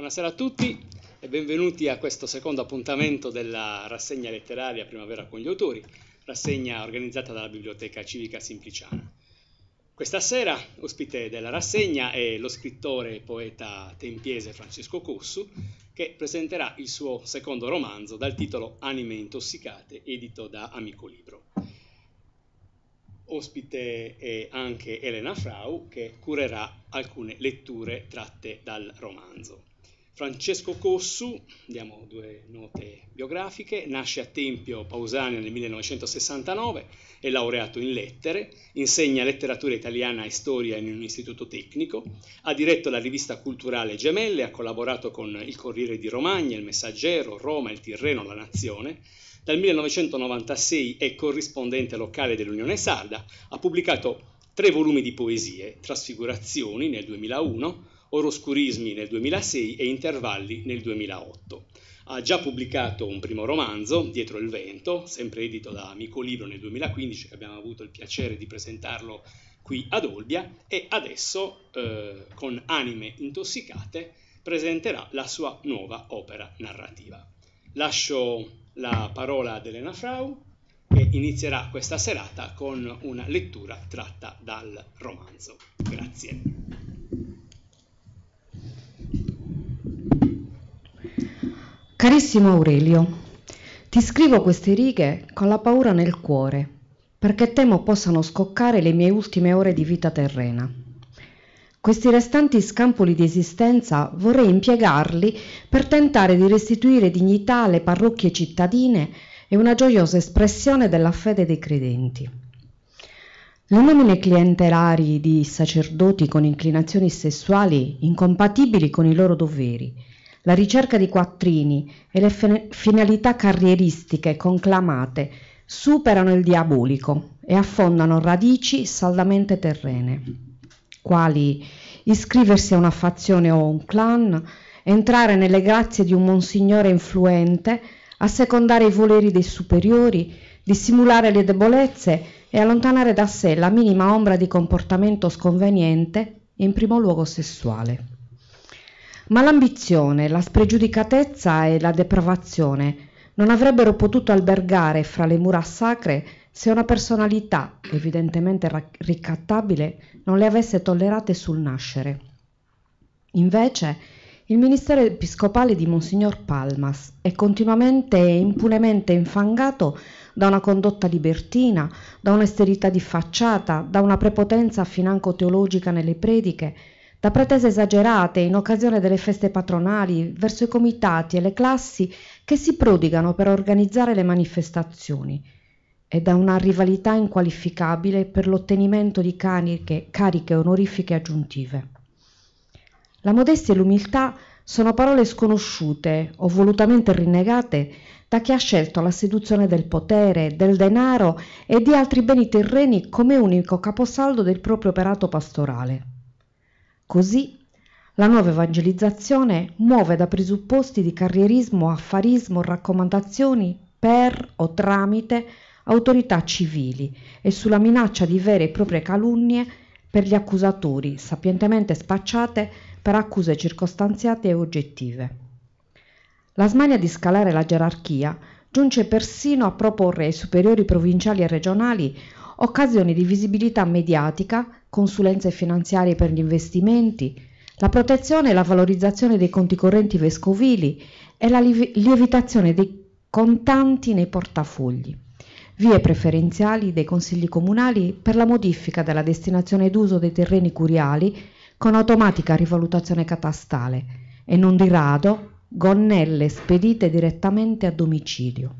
Buonasera a tutti e benvenuti a questo secondo appuntamento della rassegna letteraria Primavera con gli autori, rassegna organizzata dalla Biblioteca Civica Simpliciana. Questa sera ospite della rassegna è lo scrittore e poeta tempiese Francesco Cossu, che presenterà il suo secondo romanzo dal titolo Anime intossicate, edito da Amico Libro. Ospite è anche Elena Frau, che curerà alcune letture tratte dal romanzo. Francesco Cossu, diamo due note biografiche, nasce a Tempio Pausania nel 1969, è laureato in lettere, insegna letteratura italiana e storia in un istituto tecnico, ha diretto la rivista culturale Gemelle, ha collaborato con il Corriere di Romagna, il Messaggero, Roma, il Tirreno, la Nazione, dal 1996 è corrispondente locale dell'Unione Sarda, ha pubblicato tre volumi di poesie, Trasfigurazioni nel 2001, Oroscurismi nel 2006 e Intervalli nel 2008. Ha già pubblicato un primo romanzo, Dietro il vento, sempre edito da Amico Libro nel 2015, che abbiamo avuto il piacere di presentarlo qui ad Olbia, e adesso, eh, con Anime Intossicate, presenterà la sua nuova opera narrativa. Lascio la parola ad Elena Frau, che inizierà questa serata con una lettura tratta dal romanzo. Grazie. Carissimo Aurelio, ti scrivo queste righe con la paura nel cuore, perché temo possano scoccare le mie ultime ore di vita terrena. Questi restanti scampoli di esistenza vorrei impiegarli per tentare di restituire dignità alle parrocchie cittadine e una gioiosa espressione della fede dei credenti. Le nomine clientelari di sacerdoti con inclinazioni sessuali incompatibili con i loro doveri, la ricerca di quattrini e le finalità carrieristiche conclamate superano il diabolico e affondano radici saldamente terrene, quali iscriversi a una fazione o un clan, entrare nelle grazie di un monsignore influente, assecondare i voleri dei superiori, dissimulare le debolezze e allontanare da sé la minima ombra di comportamento sconveniente, in primo luogo sessuale ma l'ambizione la spregiudicatezza e la depravazione non avrebbero potuto albergare fra le mura sacre se una personalità evidentemente ricattabile non le avesse tollerate sul nascere invece il ministero episcopale di monsignor palmas è continuamente e impunemente infangato da una condotta libertina da un'esterità di facciata da una prepotenza financo teologica nelle prediche da pretese esagerate in occasione delle feste patronali verso i comitati e le classi che si prodigano per organizzare le manifestazioni e da una rivalità inqualificabile per l'ottenimento di cariche, cariche onorifiche aggiuntive. La modestia e l'umiltà sono parole sconosciute o volutamente rinnegate da chi ha scelto la seduzione del potere, del denaro e di altri beni terreni come unico caposaldo del proprio operato pastorale. Così la nuova evangelizzazione muove da presupposti di carrierismo, affarismo, raccomandazioni per o tramite autorità civili e sulla minaccia di vere e proprie calunnie per gli accusatori, sapientemente spacciate per accuse circostanziate e oggettive. La smania di scalare la gerarchia giunge persino a proporre ai superiori provinciali e regionali occasioni di visibilità mediatica consulenze finanziarie per gli investimenti, la protezione e la valorizzazione dei conti correnti vescovili e la lievitazione dei contanti nei portafogli, vie preferenziali dei consigli comunali per la modifica della destinazione d'uso dei terreni curiali con automatica rivalutazione catastale e non di rado gonnelle spedite direttamente a domicilio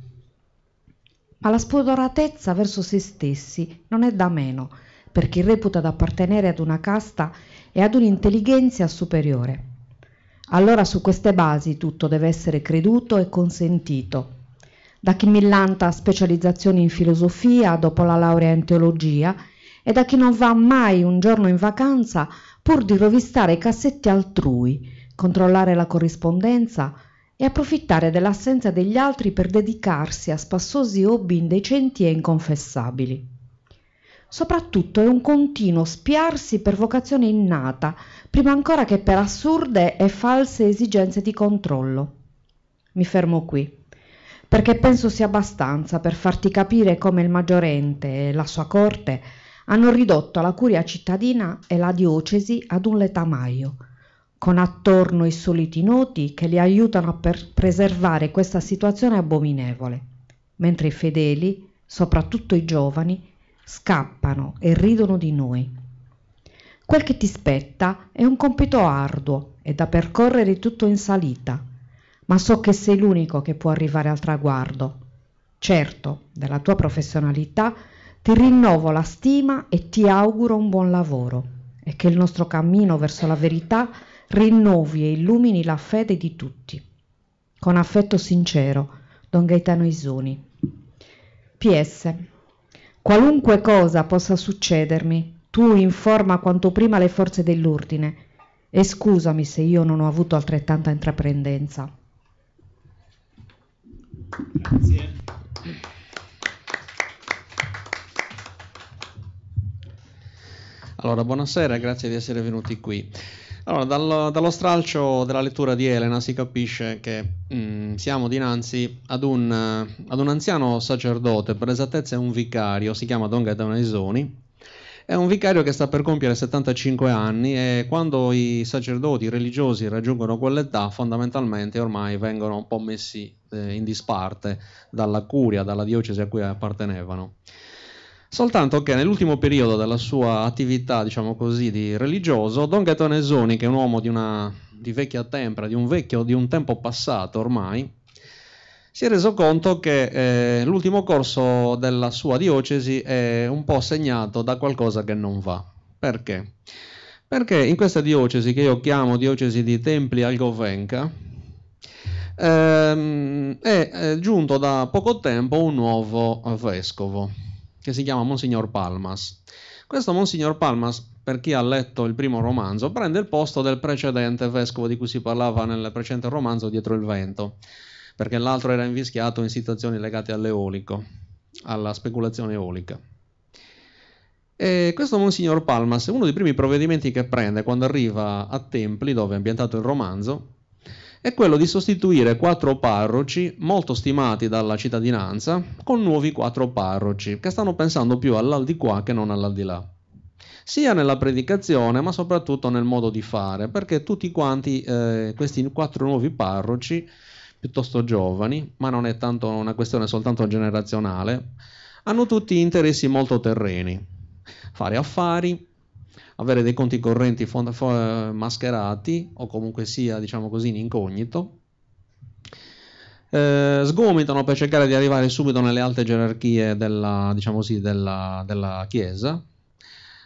ma la spodoratezza verso se stessi non è da meno, per chi reputa d'appartenere ad una casta e ad un'intelligenza superiore. Allora su queste basi tutto deve essere creduto e consentito. Da chi millanta specializzazioni in filosofia dopo la laurea in teologia e da chi non va mai un giorno in vacanza pur di rovistare i cassetti altrui, controllare la corrispondenza e approfittare dell'assenza degli altri per dedicarsi a spassosi hobby indecenti e inconfessabili soprattutto è un continuo spiarsi per vocazione innata, prima ancora che per assurde e false esigenze di controllo. Mi fermo qui, perché penso sia abbastanza per farti capire come il maggiorente e la sua corte hanno ridotto la curia cittadina e la diocesi ad un letamaio, con attorno i soliti noti che li aiutano a preservare questa situazione abominevole, mentre i fedeli, soprattutto i giovani, scappano e ridono di noi. Quel che ti spetta è un compito arduo e da percorrere tutto in salita, ma so che sei l'unico che può arrivare al traguardo. Certo, della tua professionalità ti rinnovo la stima e ti auguro un buon lavoro e che il nostro cammino verso la verità rinnovi e illumini la fede di tutti. Con affetto sincero, Don Gaetano Isoni. PS qualunque cosa possa succedermi tu informa quanto prima le forze dell'ordine e scusami se io non ho avuto altrettanta intraprendenza Grazie. Allora, buonasera, grazie di essere venuti qui. Allora, dal, dallo stralcio della lettura di Elena si capisce che mm, siamo dinanzi ad un, ad un, anziano sacerdote, per esattezza è un vicario, si chiama Don Gaetano Isoni, è un vicario che sta per compiere 75 anni e quando i sacerdoti religiosi raggiungono quell'età fondamentalmente ormai vengono un po' messi eh, in disparte dalla curia, dalla diocesi a cui appartenevano. Soltanto che nell'ultimo periodo della sua attività, diciamo così, di religioso, Don Gaetonesoni, che è un uomo di, una, di vecchia tempra, di un vecchio, di un tempo passato ormai, si è reso conto che eh, l'ultimo corso della sua diocesi è un po' segnato da qualcosa che non va. Perché? Perché in questa diocesi, che io chiamo diocesi di Templi Algovenca, ehm, è, è eh, giunto da poco tempo un nuovo vescovo che si chiama Monsignor Palmas. Questo Monsignor Palmas, per chi ha letto il primo romanzo, prende il posto del precedente vescovo di cui si parlava nel precedente romanzo Dietro il vento, perché l'altro era invischiato in situazioni legate all'eolico, alla speculazione eolica. E questo Monsignor Palmas uno dei primi provvedimenti che prende quando arriva a Templi, dove è ambientato il romanzo, è quello di sostituire quattro parroci molto stimati dalla cittadinanza con nuovi quattro parroci che stanno pensando più all'aldilà che non all'aldilà sia nella predicazione ma soprattutto nel modo di fare, perché tutti quanti eh, questi quattro nuovi parroci, piuttosto giovani, ma non è tanto una questione soltanto generazionale, hanno tutti interessi molto terreni, fare affari, avere dei conti correnti fond- fond- mascherati o comunque sia, diciamo così, in incognito. Eh, sgomitano per cercare di arrivare subito nelle alte gerarchie della, diciamo così, della, della Chiesa.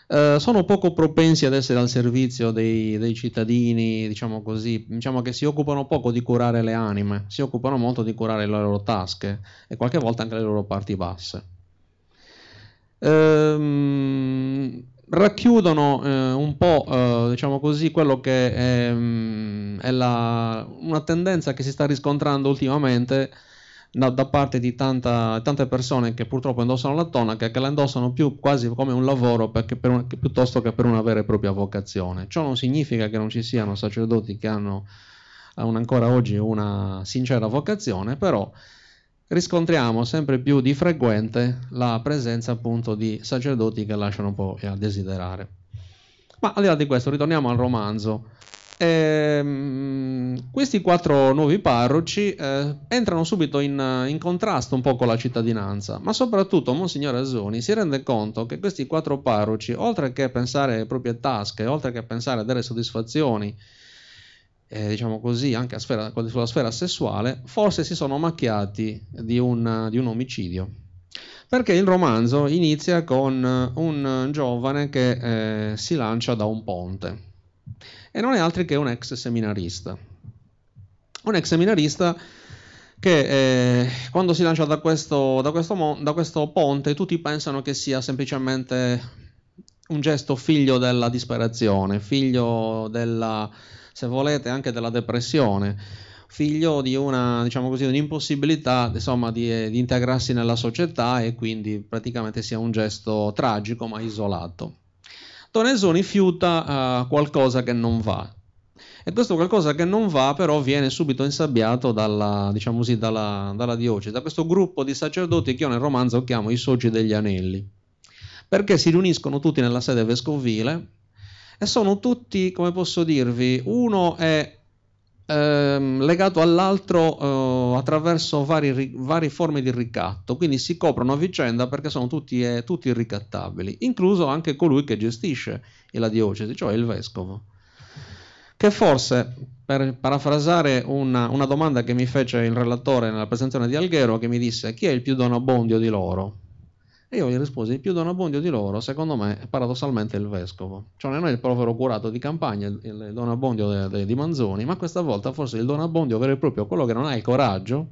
Eh, sono poco propensi ad essere al servizio dei, dei cittadini, diciamo così, diciamo che si occupano poco di curare le anime, si occupano molto di curare le loro tasche e qualche volta anche le loro parti basse. Ehm, racchiudono eh, un po' eh, diciamo così quello che è, mm, è la, una tendenza che si sta riscontrando ultimamente da, da parte di tanta, tante persone che purtroppo indossano la tonaca che la indossano più quasi come un lavoro perché per un, che piuttosto che per una vera e propria vocazione ciò non significa che non ci siano sacerdoti che hanno, hanno eh, ancora oggi una sincera vocazione però riscontriamo sempre più di frequente la presenza appunto di sacerdoti che lasciano un po' a desiderare. Ma al di là di questo, ritorniamo al romanzo. E, ehm, questi quattro nuovi parroci eh, entrano subito in, in, contrasto un po' con la cittadinanza, ma soprattutto Monsignor Azzoni si rende conto che questi quattro parroci, oltre che pensare alle proprie tasche, oltre che pensare a delle soddisfazioni eh, diciamo così, anche sfera, sulla sfera sessuale, forse si sono macchiati di un, di un omicidio. Perché il romanzo inizia con un giovane che eh, si lancia da un ponte e non è altri che un ex seminarista. Un ex seminarista che eh, quando si lancia da questo, da, questo, da questo ponte tutti pensano che sia semplicemente un gesto figlio della disperazione, figlio della se volete anche della depressione, figlio di una, diciamo così, un'impossibilità insomma, di, eh, di integrarsi nella società e quindi praticamente sia un gesto tragico ma isolato. Toneso fiuta uh, qualcosa che non va, e questo qualcosa che non va però viene subito insabbiato dalla, diciamo così, dalla, dalla diocesi, da questo gruppo di sacerdoti che io nel romanzo chiamo i soci degli anelli, perché si riuniscono tutti nella sede vescovile e sono tutti, come posso dirvi, uno è ehm, legato all'altro eh, attraverso varie forme di ricatto, quindi si coprono a vicenda perché sono tutti, eh, tutti ricattabili, incluso anche colui che gestisce la diocesi, cioè il vescovo che forse, per parafrasare una, una, domanda che mi fece il relatore nella presentazione di Alghero, che mi disse chi è il più donabondio di loro? E io gli risposi, il più donabondio di loro, secondo me, è paradossalmente il vescovo. Cioè non è il povero curato di campagna, il, il donabondio de, de, di Manzoni, ma questa volta forse il donabondio vero e proprio, quello che non ha il coraggio,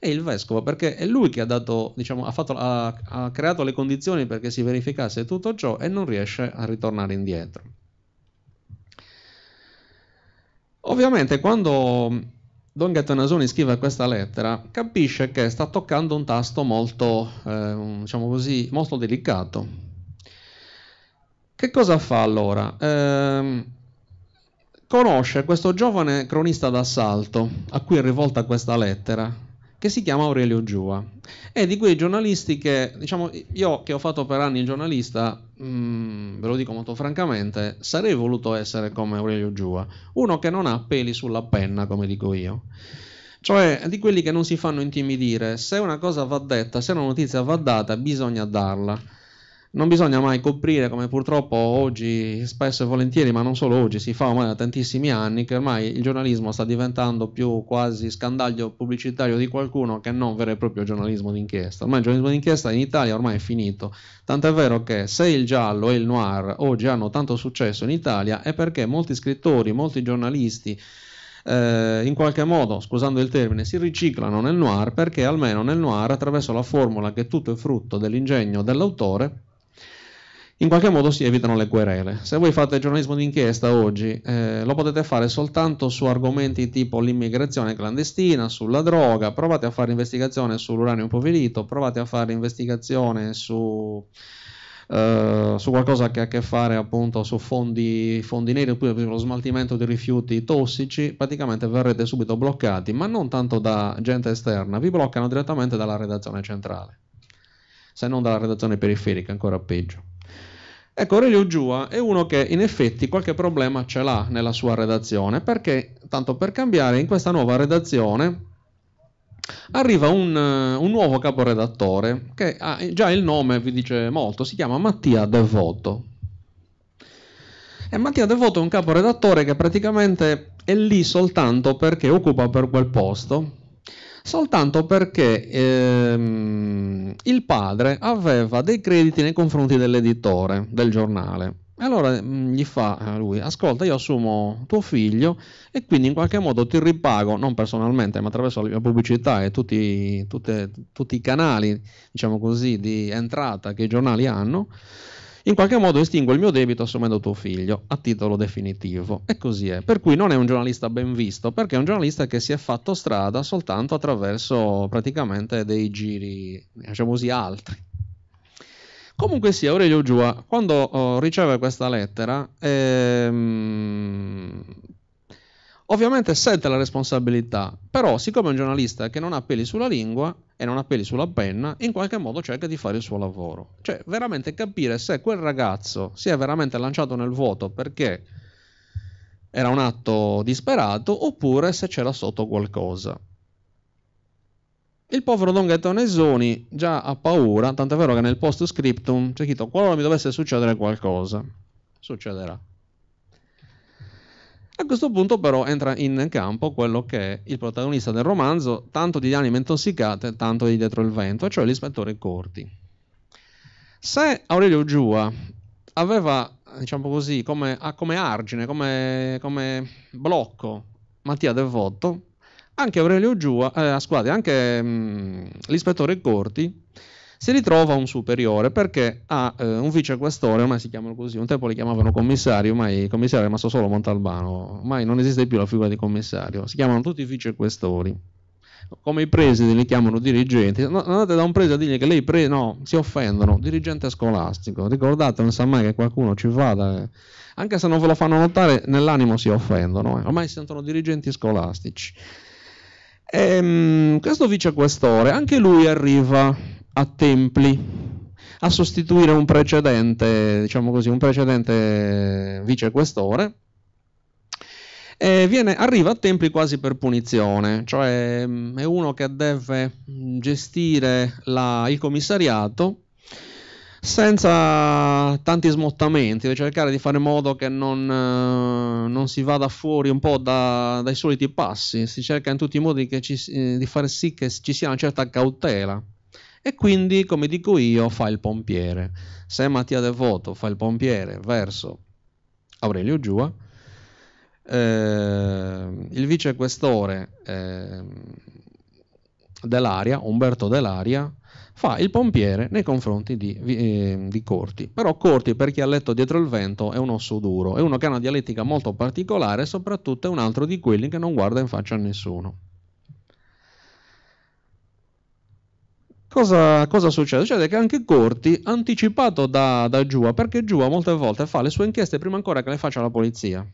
è il vescovo, perché è lui che ha, dato, diciamo, ha, fatto, ha, ha creato le condizioni perché si verificasse tutto ciò e non riesce a ritornare indietro. Ovviamente quando Don Gattanasoni scrive questa lettera, capisce che sta toccando un tasto molto, eh, diciamo così, molto delicato. Che cosa fa allora? Eh, conosce questo giovane cronista d'assalto a cui è rivolta questa lettera, che si chiama Aurelio Giua. È di quei giornalisti che, diciamo, io che ho fatto per anni il giornalista, mh, mm, ve lo dico molto francamente, sarei voluto essere come Aurelio Giua, uno che non ha peli sulla penna, come dico io. Cioè, di quelli che non si fanno intimidire, se una cosa va detta, se una notizia va data, bisogna darla non bisogna mai coprire, come purtroppo oggi, spesso e volentieri, ma non solo oggi, si fa ormai da tantissimi anni, che ormai il giornalismo sta diventando più quasi scandaglio pubblicitario di qualcuno che non vero e proprio giornalismo d'inchiesta. Ormai il giornalismo d'inchiesta in Italia ormai è finito, tant'è vero che se il giallo e il noir oggi hanno tanto successo in Italia è perché molti scrittori, molti giornalisti, eh, in qualche modo, scusando il termine, si riciclano nel noir perché almeno nel noir, attraverso la formula che tutto è frutto dell'ingegno dell'autore, in qualche modo si evitano le querele. Se voi fate giornalismo d'inchiesta oggi, eh, lo potete fare soltanto su argomenti tipo l'immigrazione clandestina, sulla droga, provate a fare investigazione sull'uranio impoverito, provate a fare investigazione su... Uh, su qualcosa che ha a che fare appunto su fondi, fondi neri oppure per lo smaltimento di rifiuti tossici, praticamente verrete subito bloccati, ma non tanto da gente esterna, vi bloccano direttamente dalla redazione centrale, se non dalla redazione periferica, ancora peggio. Ecco, Aurelio Giua è uno che in effetti qualche problema ce l'ha nella sua redazione, perché, tanto per cambiare, in questa nuova redazione arriva un, un nuovo caporedattore che ha, già il nome vi dice molto, si chiama Mattia Devoto. E Mattia Devoto è un caporedattore che praticamente è lì soltanto perché occupa per quel posto soltanto perché ehm, il padre aveva dei crediti nei confronti dell'editore del giornale. E allora mm, gli fa eh, lui, ascolta, io assumo tuo figlio e quindi in qualche modo ti ripago, non personalmente, ma attraverso la mia pubblicità e tutti, tutte, tutti i canali, diciamo così, di entrata che i giornali hanno, in qualche modo estingo il mio debito assumendo tuo figlio, a titolo definitivo. E così è. Per cui non è un giornalista ben visto, perché è un giornalista che si è fatto strada soltanto attraverso praticamente dei giri, diciamo così, altri. Comunque sia, Aurelio Giua, quando oh, riceve questa lettera, ehm, Ovviamente sente la responsabilità, però siccome è un giornalista che non ha peli sulla lingua e non ha peli sulla penna, in qualche modo cerca di fare il suo lavoro. Cioè, veramente capire se quel ragazzo si è veramente lanciato nel vuoto perché era un atto disperato oppure se c'era sotto qualcosa. Il povero Don Gaetonesoni già ha paura, tant'è vero che nel post scriptum c'è scritto qualora mi dovesse succedere qualcosa. Succederà. A questo punto però entra in campo quello che è il protagonista del romanzo, tanto di anime intossicate, tanto di dietro il vento, cioè l'ispettore Corti. Se Aurelio Giua aveva, diciamo così, come, come argine, come, come, blocco Mattia Del Votto, anche Aurelio Giua, eh, scusate, anche mh, mm, l'ispettore Corti si ritrova un superiore perché ha eh, un vicequestore, ormai si chiamano così, un tempo li chiamavano commissario, il commissario è rimasto solo Montalbano, ormai non esiste più la figura di commissario, si chiamano tutti vicequestori. Come i presidi li chiamano dirigenti, andate da un preside a dirgli che lei pre- no, si offendono, dirigente scolastico, ricordate, non sa mai che qualcuno ci vada, anche se non ve lo fanno notare, nell'animo si offendono, eh. ormai si sentono dirigenti scolastici. E, ehm, questo vicequestore, anche lui arriva a Templi a sostituire un precedente, diciamo così, un precedente vicequestore. E viene, arriva a Templi quasi per punizione, cioè mm, è uno che deve gestire la, il commissariato senza tanti smottamenti, deve cercare di fare in modo che non, eh, non si vada fuori un po' da, dai soliti passi, si cerca in tutti i modi ci, eh, di fare sì che ci sia una certa cautela e quindi, come dico io, fa il pompiere. Se Mattia Devoto fa il pompiere verso Aurelio Giua, eh, il vicequestore eh, dell'aria, Umberto dell'aria, fa il pompiere nei confronti di, eh, di, Corti. Però Corti, per chi ha letto Dietro il vento, è un osso duro, è uno che ha una dialettica molto particolare, soprattutto è un altro di quelli che non guarda in faccia a nessuno. Cosa, cosa, succede? Succede che anche Corti, anticipato da, da Giua, perché Giua molte volte fa le sue inchieste prima ancora che le faccia la polizia.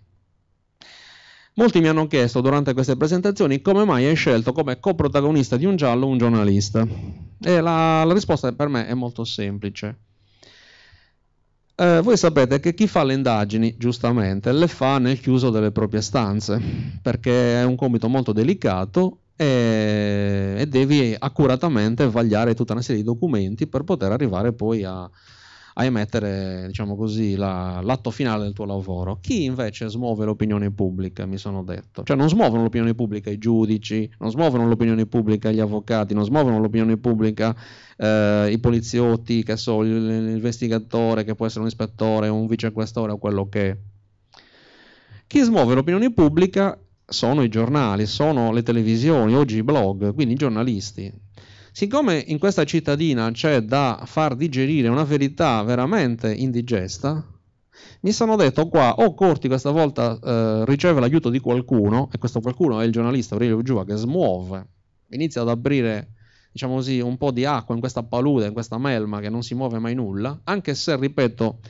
Molti mi hanno chiesto durante queste presentazioni come mai hai scelto come coprotagonista di un giallo un giornalista. E la, la risposta per me è molto semplice. Eh, voi sapete che chi fa le indagini, giustamente, le fa nel chiuso delle proprie stanze, perché è un compito molto delicato e, e devi accuratamente vagliare tutta una serie di documenti per poter arrivare poi a, a emettere diciamo così, la, l'atto finale del tuo lavoro. Chi invece smuove l'opinione pubblica, mi sono detto, cioè non smuovono l'opinione pubblica i giudici, non smuovono l'opinione pubblica gli avvocati, non smuovono l'opinione pubblica eh, i poliziotti, che so, l'investigatore che può essere un ispettore, un vicequestore o quello che è. Chi smuove l'opinione pubblica sono i giornali, sono le televisioni, oggi i blog, quindi i giornalisti. Siccome in questa cittadina c'è da far digerire una verità veramente indigesta, mi sono detto qua, o Corti questa volta eh, riceve l'aiuto di qualcuno, e questo qualcuno è il giornalista Aurelio Giuva che smuove, inizia ad aprire diciamo così, un po' di acqua in questa palude, in questa melma che non si muove mai nulla, anche se, ripeto,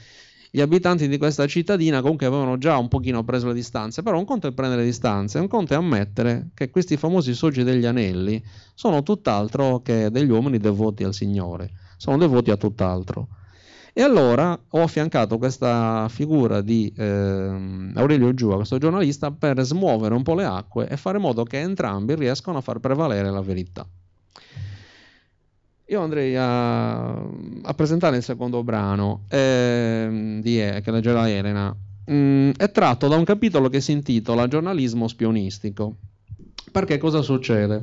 gli abitanti di questa cittadina comunque avevano già un pochino preso le distanze, però un conto è prendere distanze, un conto è ammettere che questi famosi soggi degli anelli sono tutt'altro che degli uomini devoti al Signore, sono devoti a tutt'altro. E allora ho affiancato questa figura di eh, Aurelio Giua, questo giornalista, per smuovere un po' le acque e fare in modo che entrambi riescano a far prevalere la verità. Io andrei a, a presentare il secondo brano eh, di e, che leggerà Elena. Mm, è tratto da un capitolo che si intitola Giornalismo spionistico. Perché cosa succede?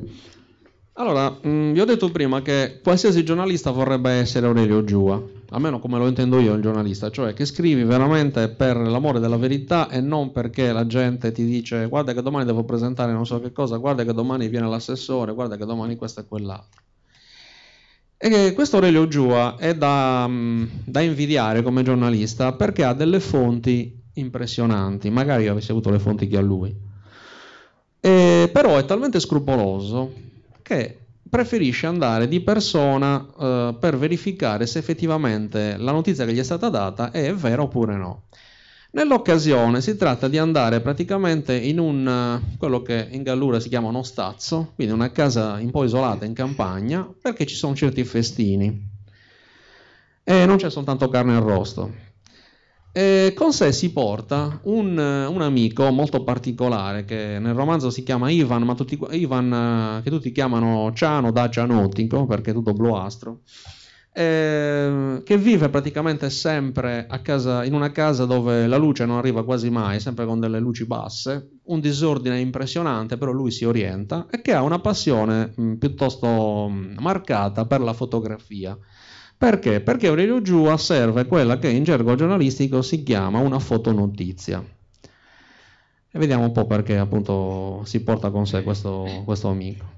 Allora, mh, mm, vi ho detto prima che qualsiasi giornalista vorrebbe essere Aurelio Giua, almeno come lo intendo io il giornalista, cioè che scrivi veramente per l'amore della verità e non perché la gente ti dice guarda che domani devo presentare non so che cosa, guarda che domani viene l'assessore, guarda che domani questo e quell'altro. E questo Aurelio Giua è da, mm, da, invidiare come giornalista perché ha delle fonti impressionanti, magari io avessi avuto le fonti che ha lui. E, però è talmente scrupoloso che preferisce andare di persona eh, per verificare se effettivamente la notizia che gli è stata data è vera oppure no. Nell'occasione si tratta di andare praticamente in un, eh, quello che in Gallura si chiama uno stazzo, quindi una casa un po' isolata in campagna, perché ci sono certi festini. E non c'è soltanto carne arrosto. E con sé si porta un, eh, un, amico molto particolare che nel romanzo si chiama Ivan, ma tutti, Ivan eh, che tutti chiamano Ciano da Gianotico perché è tutto bluastro. Ehm, che vive praticamente sempre casa, in una casa dove la luce non arriva quasi mai, sempre con delle luci basse, un disordine impressionante, però lui si orienta e che ha una passione mh, mm, piuttosto mh, mm, marcata per la fotografia. Perché? Perché Aurelio Giua serve quella che in gergo giornalistico si chiama una fotonotizia. E vediamo un po' perché appunto si porta con sé questo, questo amico.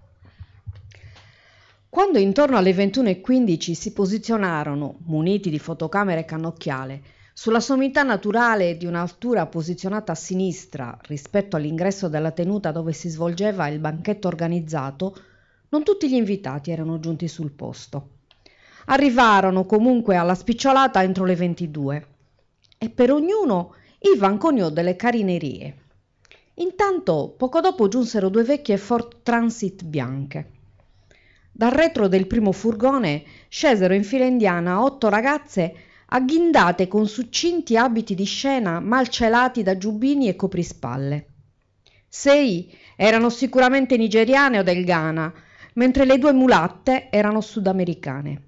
Quando intorno alle 21.15 si posizionarono, muniti di fotocamera e cannocchiale, sulla sommità naturale di un'altura posizionata a sinistra rispetto all'ingresso della tenuta dove si svolgeva il banchetto organizzato, non tutti gli invitati erano giunti sul posto. Arrivarono comunque alla spicciolata entro le 22 e per ognuno Ivan coniò delle carinerie. Intanto, poco dopo giunsero due vecchie Ford Transit bianche dal retro del primo furgone scesero in fila indiana otto ragazze agghindate con succinti abiti di scena mal celati da giubbini e coprispalle sei erano sicuramente nigeriane o del Ghana, mentre le due mulatte erano sudamericane.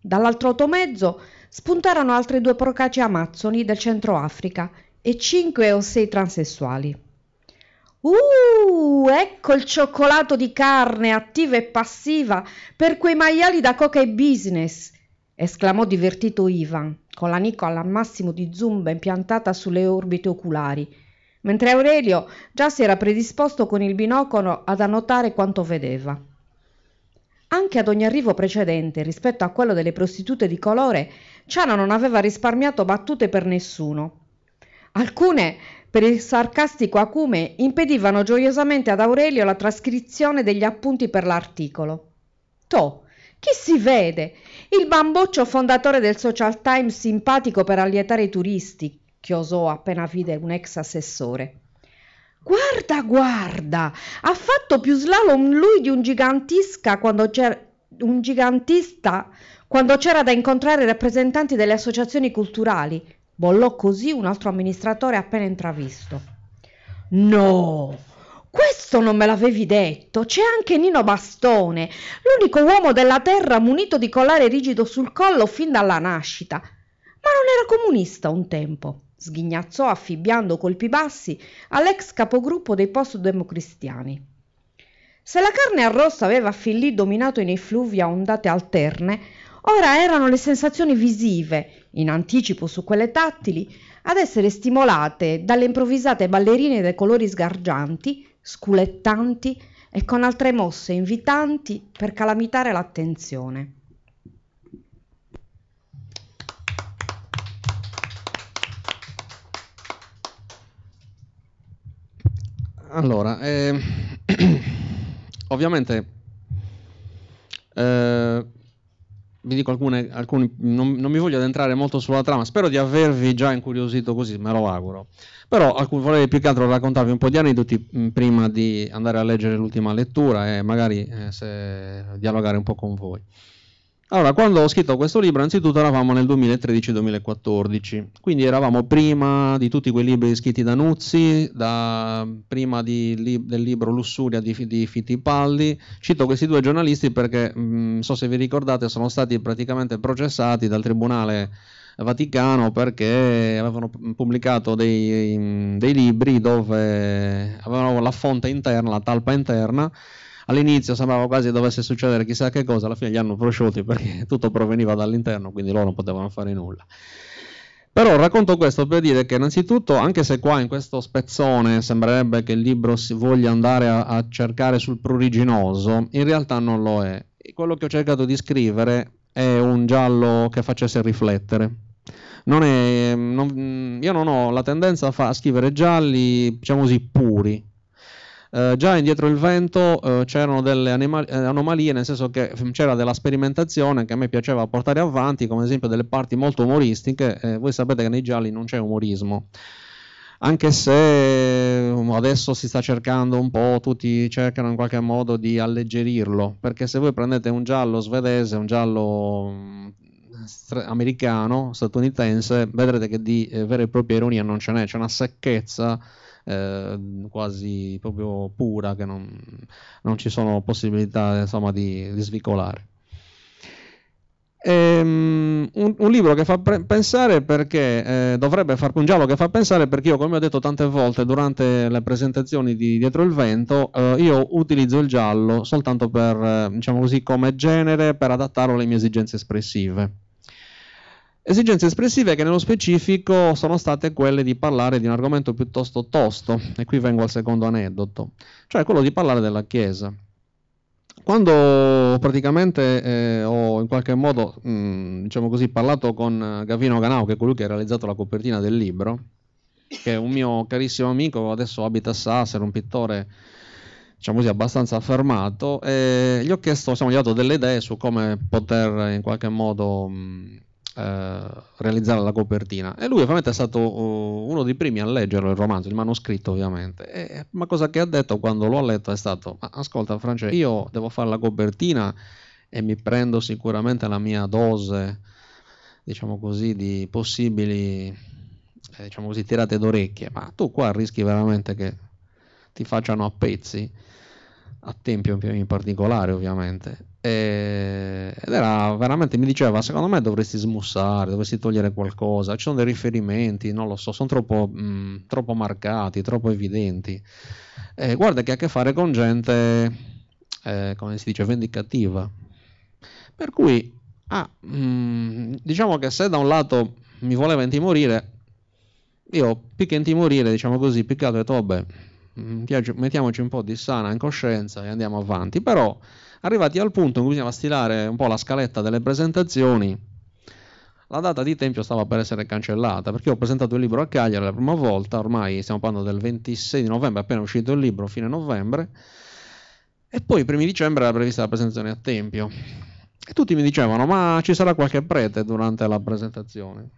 Dall'altro automezzo spuntarono altre due procaci amazzoni del Centro Africa e cinque o sei transessuali. Uh, ecco il cioccolato di carne attiva e passiva per quei maiali da coca e business, esclamò divertito Ivan, con la nicola al massimo di zumba impiantata sulle orbite oculari, mentre Aurelio già si era predisposto con il binocolo ad annotare quanto vedeva. Anche ad ogni arrivo precedente rispetto a quello delle prostitute di colore, Ciano non aveva risparmiato battute per nessuno. Alcune per il sarcastico acume impedivano gioiosamente ad Aurelio la trascrizione degli appunti per l'articolo. Toh, chi si vede? Il bamboccio fondatore del Social Times simpatico per allietare i turisti, chiosò appena vide un ex assessore. Guarda, guarda, ha fatto più slalom lui di un gigantesca quando c'era un gigantista quando c'era da incontrare i rappresentanti delle associazioni culturali bollò così un altro amministratore appena intravisto no questo non me l'avevi detto c'è anche nino bastone l'unico uomo della terra munito di collare rigido sul collo fin dalla nascita ma non era comunista un tempo sghignazzò affibbiando colpi bassi all'ex capogruppo dei post democristiani se la carne arrosta aveva fin lì dominato in effluvia ondate alterne ora erano le sensazioni visive in anticipo su quelle tattili ad essere stimolate dalle improvvisate ballerine dai colori sgargianti sculettanti e con altre mosse invitanti per calamitare l'attenzione allora eh, ovviamente eh, vi dico alcune, alcune non, non, mi voglio addentrare molto sulla trama, spero di avervi già incuriosito così, me lo auguro. Però alcun, vorrei più che altro raccontarvi un po' di aneddoti mm, prima di andare a leggere l'ultima lettura e magari eh, se, dialogare un po' con voi. Allora, quando ho scritto questo libro, anzitutto eravamo nel 2013-2014, quindi eravamo prima di tutti quei libri scritti da Nuzzi, da, prima di, li, del libro Lussuria di, di, Fittipaldi. Cito questi due giornalisti perché, non mm, so se vi ricordate, sono stati praticamente processati dal Tribunale Vaticano perché avevano pubblicato dei, dei libri dove avevano la fonte interna, la talpa interna all'inizio sembrava quasi dovesse succedere chissà che cosa, alla fine li hanno prosciutti perché tutto proveniva dall'interno, quindi loro non potevano fare nulla. Però racconto questo per dire che innanzitutto, anche se qua in questo spezzone sembrerebbe che il libro si voglia andare a, a cercare sul pruriginoso, in realtà non lo è. Quello che ho cercato di scrivere è un giallo che facesse riflettere, non è, non, io non ho la tendenza a, fa, a scrivere gialli, diciamo così, puri. Eh, già indietro il vento eh, c'erano delle anima- eh, anomalie, nel senso che mm, c'era della sperimentazione che a me piaceva portare avanti, come ad esempio delle parti molto umoristiche, eh, voi sapete che nei gialli non c'è umorismo anche se mm, adesso si sta cercando un po', tutti cercano in qualche modo di alleggerirlo, perché se voi prendete un giallo svedese, un giallo mm, americano, statunitense, vedrete che di eh, vera e propria ironia non ce n'è, c'è una secchezza Ehm, quasi proprio pura, che non, non ci sono possibilità insomma, di, di svicolare. Um, un, un, libro che fa pre- pensare perché eh, dovrebbe far un giallo che fa pensare perché io, come ho detto tante volte durante le presentazioni di Dietro il Vento, eh, io utilizzo il giallo soltanto per, eh, diciamo così, come genere per adattarlo alle mie esigenze espressive. Esigenze espressive che nello specifico sono state quelle di parlare di un argomento piuttosto tosto, e qui vengo al secondo aneddoto, cioè quello di parlare della Chiesa. Quando praticamente eh, ho in qualche modo, mh, mm, diciamo così, parlato con Gavino Ganao, che è colui che ha realizzato la copertina del libro, che è un mio carissimo amico, adesso abita a Sassero, un pittore diciamo così, abbastanza affermato, e gli ho chiesto, siamo gli ho dato delle idee su come poter in qualche modo... Mh, mm, eh, realizzare la copertina e lui ovviamente è stato uh, uno dei primi a leggerlo il romanzo, il manoscritto ovviamente, e, eh, ma cosa che ha detto quando l'ho letto è stato, ma ascolta Francesco, io devo fare la copertina e mi prendo sicuramente la mia dose, diciamo così, di possibili, eh, diciamo così, tirate d'orecchie, ma tu qua rischi veramente che ti facciano a pezzi, a Tempio in particolare ovviamente ed era veramente, mi diceva, secondo me dovresti smussare, dovresti togliere qualcosa, ci sono dei riferimenti, non lo so, sono troppo, mh, mm, troppo marcati, troppo evidenti. E guarda che ha a che fare con gente, eh, come si dice, vendicativa. Per cui, ah, mh, mm, diciamo che se da un lato mi voleva intimorire, io più che intimorire, diciamo così, piccato e detto, mm, mettiamoci un po' di sana in coscienza e andiamo avanti, però arrivati al punto in cui bisognava stilare un po' la scaletta delle presentazioni, la data di tempio stava per essere cancellata, perché ho presentato il libro a Cagliari la prima volta, ormai stiamo parlando del 26 di novembre, appena uscito il libro, fine novembre, e poi i primi dicembre era prevista la presentazione a tempio. E tutti mi dicevano, ma ci sarà qualche prete durante la presentazione?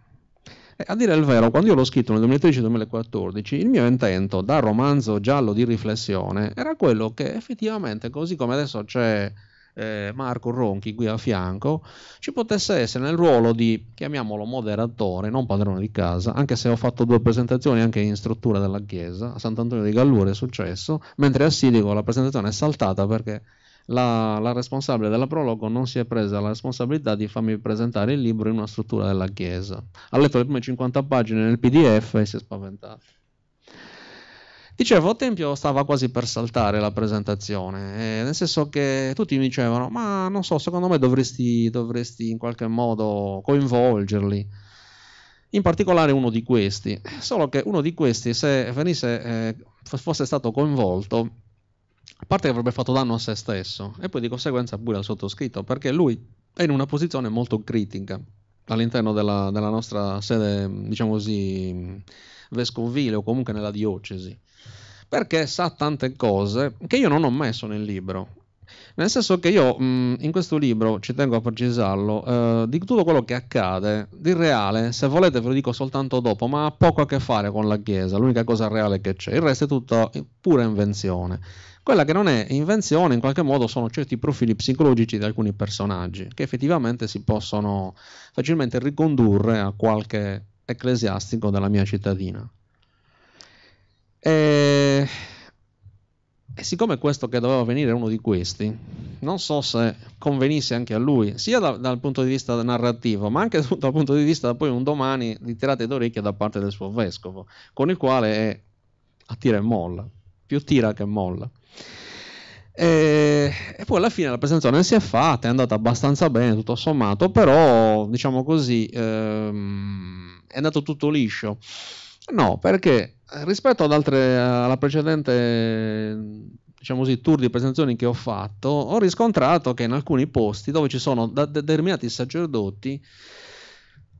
Eh, a dire il vero, quando io l'ho scritto nel 2013-2014, il mio intento da romanzo giallo di riflessione era quello che effettivamente, così come adesso c'è eh, Marco Ronchi qui a fianco, ci potesse essere nel ruolo di, chiamiamolo moderatore, non padrone di casa, anche se ho fatto due presentazioni anche in struttura della chiesa, a Sant'Antonio di Gallure è successo, mentre a Sidico la presentazione è saltata perché la, la responsabile della Prologo non si è presa la responsabilità di farmi presentare il libro in una struttura della chiesa. Ha letto le prime 50 pagine nel PDF e si è spaventato. Dicevo, Tempio stava quasi per saltare la presentazione, eh, nel senso che tutti mi dicevano, ma non so, secondo me dovresti, dovresti in qualche modo coinvolgerli. In particolare uno di questi, solo che uno di questi, se venisse, eh, fosse stato coinvolto, a parte che avrebbe fatto danno a se stesso e poi di conseguenza pure al sottoscritto, perché lui è in una posizione molto critica all'interno della, della nostra sede, diciamo così, vescovile o comunque nella diocesi, perché sa tante cose che io non ho messo nel libro. Nel senso che io mh, in questo libro, ci tengo a precisarlo, eh, di tutto quello che accade, di reale, se volete ve lo dico soltanto dopo, ma ha poco a che fare con la Chiesa, l'unica cosa reale che c'è, il resto è tutto pura invenzione. Quella che non è invenzione in qualche modo sono certi profili psicologici di alcuni personaggi che effettivamente si possono facilmente ricondurre a qualche ecclesiastico della mia cittadina. E, e siccome questo che doveva venire è uno di questi, non so se convenisse anche a lui, sia da, dal punto di vista narrativo, ma anche dal punto di vista poi un domani di tirate d'orecchie da parte del suo vescovo, con il quale è a tira e molla, più tira che molla. E, e, poi alla fine la presentazione si è fatta, è andata abbastanza bene tutto sommato, però diciamo così ehm, è andato tutto liscio. No, perché rispetto ad altre, alla precedente diciamo così, tour di presentazioni che ho fatto, ho riscontrato che in alcuni posti dove ci sono da, determinati sacerdoti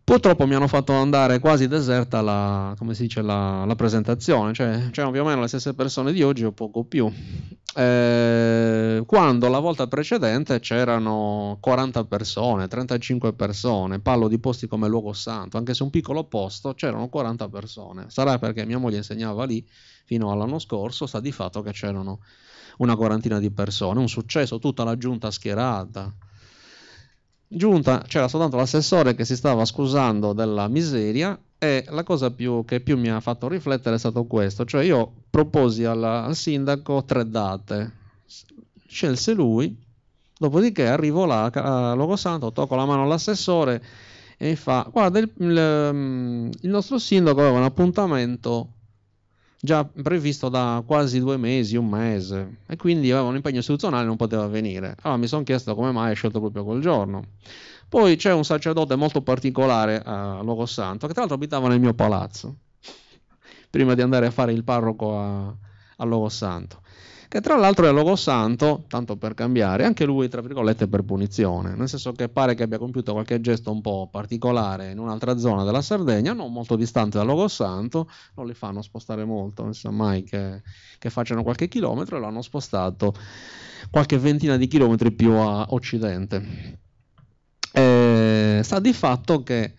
Purtroppo mi hanno fatto andare quasi deserta la, dice, la, la presentazione, cioè, cioè più o meno le stesse persone di oggi o poco più. Eh, quando la volta precedente c'erano 40 persone, 35 persone, parlo di posti come Luogo Santo, anche se un piccolo posto c'erano 40 persone. Sarà perché mia moglie insegnava lì fino all'anno scorso, sta di fatto che c'erano una quarantina di persone, un successo, tutta la giunta schierata, giunta c'era soltanto l'assessore che si stava scusando della miseria e la cosa più, che più mi ha fatto riflettere è stato questo, cioè io proposi alla, al sindaco tre date, scelse lui, dopodiché arrivo là a Logosanto, tocco la mano all'assessore e mi fa guarda il, il, mm, il nostro sindaco aveva un appuntamento già previsto da quasi due mesi, un mese, e quindi aveva un impegno istituzionale e non poteva venire. Allora mi sono chiesto come mai ha scelto proprio quel giorno. Poi c'è un sacerdote molto particolare a Luogo Santo, che tra l'altro abitava nel mio palazzo, prima di andare a fare il parroco a, a Luogo Santo che tra l'altro è Logosanto, tanto per cambiare, anche lui tra virgolette per punizione, nel senso che pare che abbia compiuto qualche gesto un po' particolare in un'altra zona della Sardegna, non molto distante da Logosanto, non li fanno spostare molto, non sa mai che, che facciano qualche chilometro e lo hanno spostato qualche ventina di chilometri più a occidente. E eh, sta di fatto che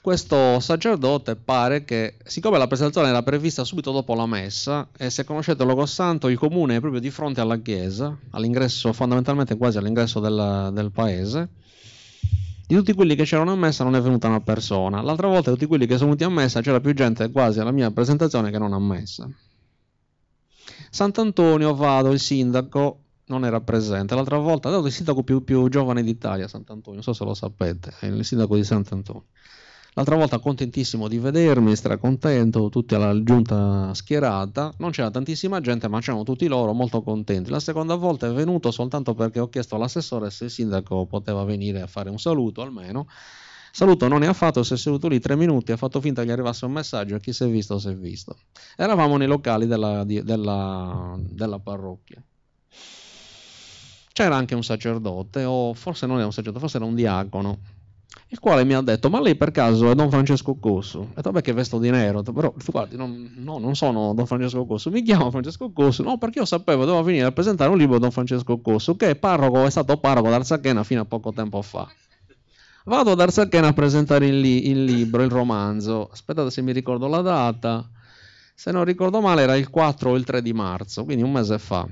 questo sacerdote pare che, siccome la presentazione era prevista subito dopo la messa, e se conoscete Santo, il comune è proprio di fronte alla chiesa, all'ingresso, fondamentalmente quasi all'ingresso del, del paese, di tutti quelli che c'erano a messa non è venuta una persona. L'altra volta di tutti quelli che sono venuti a messa c'era più gente quasi alla mia presentazione che non a messa. Sant'Antonio Vado, il sindaco, non era presente. L'altra volta, dato il sindaco più, più giovane d'Italia, Sant'Antonio, non so se lo sapete, è il sindaco di Sant'Antonio. L'altra volta contentissimo di vedermi, stracontento, tutti alla giunta schierata. Non c'era tantissima gente, ma c'erano tutti loro molto contenti. La seconda volta è venuto soltanto perché ho chiesto all'assessore se il sindaco poteva venire a fare un saluto almeno. Saluto non ne ha fatto, si è seduto lì tre minuti, ha fatto finta che arrivasse un messaggio e chi si è visto si è visto. Eravamo nei locali della, di, della, della parrocchia c'era anche un sacerdote, o forse non era un sacerdote, forse era un diacono, il quale mi ha detto, ma lei per caso è Don Francesco Cosso? E vabbè che vesto di nero, però guardi, non, no, non sono Don Francesco Cosso, mi chiamo Francesco Cosso, no, perché io sapevo, dovevo venire a presentare un libro a Don Francesco Cosso, che è, parroco, è stato parroco d'Arsachena fino a poco tempo fa. Vado ad Arsachena a presentare il, li, il libro, il romanzo, aspettate se mi ricordo la data, se non ricordo male era il 4 o il 3 di marzo, quindi un mese fa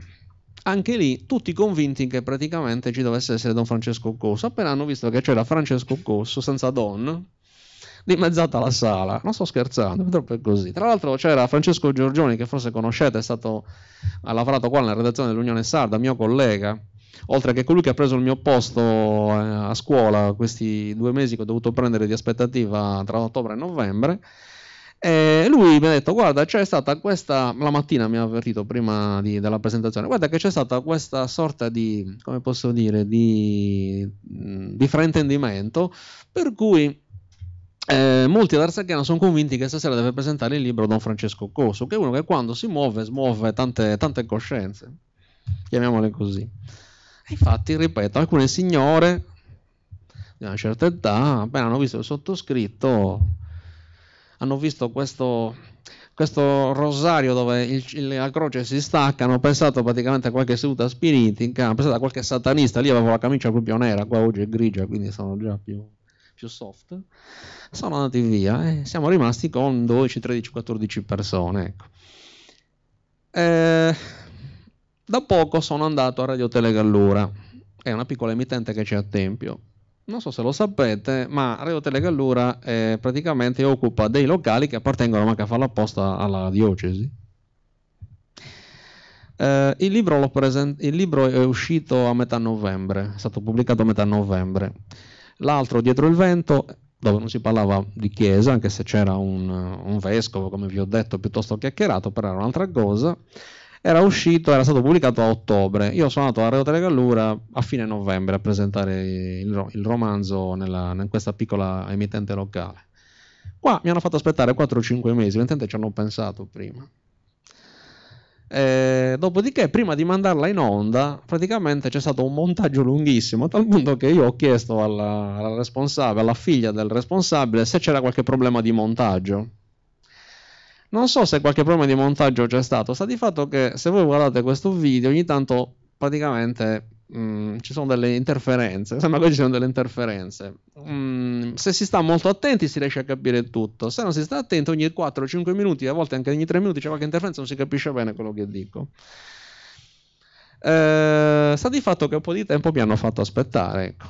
anche lì tutti convinti che praticamente ci dovesse essere Don Francesco Cosso. Appena hanno visto che c'era Francesco Cosso senza Don, dimezzata la sala. Non sto scherzando, purtroppo è così. Tra l'altro c'era Francesco Giorgioni, che forse conoscete, è stato, ha lavorato qua nella redazione dell'Unione Sarda, mio collega. Oltre che colui che ha preso il mio posto eh, a scuola questi due mesi che ho dovuto prendere di aspettativa tra ottobre e novembre, e lui mi ha detto: Guarda, c'è stata questa. La mattina mi ha avvertito prima di, della presentazione. Guarda, che c'è stata questa sorta di. come posso dire? di, di fraintendimento. Per cui. Eh, molti ad Arsacchiano sono convinti che stasera deve presentare il libro Don Francesco Coso, che è uno che quando si muove smuove tante, tante coscienze, chiamiamole così. E infatti, ripeto, alcune signore di una certa età, appena hanno visto il sottoscritto, hanno visto questo, questo rosario dove il, il, la croce si stacca, hanno pensato praticamente a qualche seduta spiritica, hanno pensato a qualche satanista, lì avevo la camicia proprio nera, qua oggi è grigia, quindi sono già più, più soft, sono andati via e eh. siamo rimasti con 12, 13, 14 persone. Ecco. E, eh, da poco sono andato a Radio Telegallura, è una piccola emittente che c'è a Tempio, non so se lo sapete, ma Radio Telegallura eh, praticamente occupa dei locali che appartengono, anche a farlo apposta, alla diocesi. Eh, il, libro present- il, libro è uscito a metà novembre, è stato pubblicato a metà novembre. L'altro, Dietro il vento, dove non si parlava di chiesa, anche se c'era un, un vescovo, come vi ho detto, piuttosto chiacchierato, però era un'altra cosa era uscito, era stato pubblicato a ottobre. Io sono andato a Radio Telecallura a fine novembre a presentare il, il romanzo nella, in questa piccola emittente locale. Qua mi hanno fatto aspettare 4-5 mesi, evidentemente ci hanno pensato prima. E dopodiché, prima di mandarla in onda, praticamente c'è stato un montaggio lunghissimo, tal punto che io ho chiesto alla, alla responsabile, alla figlia del responsabile, se c'era qualche problema di montaggio non so se qualche problema di montaggio c'è stato, sta di fatto che se voi guardate questo video ogni tanto praticamente Mm, ci sono delle interferenze. Sembra che ci siano delle interferenze. Mm, se si sta molto attenti si riesce a capire tutto. Se non si sta attenti, ogni 4-5 minuti, a volte anche ogni 3 minuti c'è qualche interferenza, non si capisce bene quello che dico. Eh, sta di fatto che un po' di tempo mi hanno fatto aspettare. Ecco.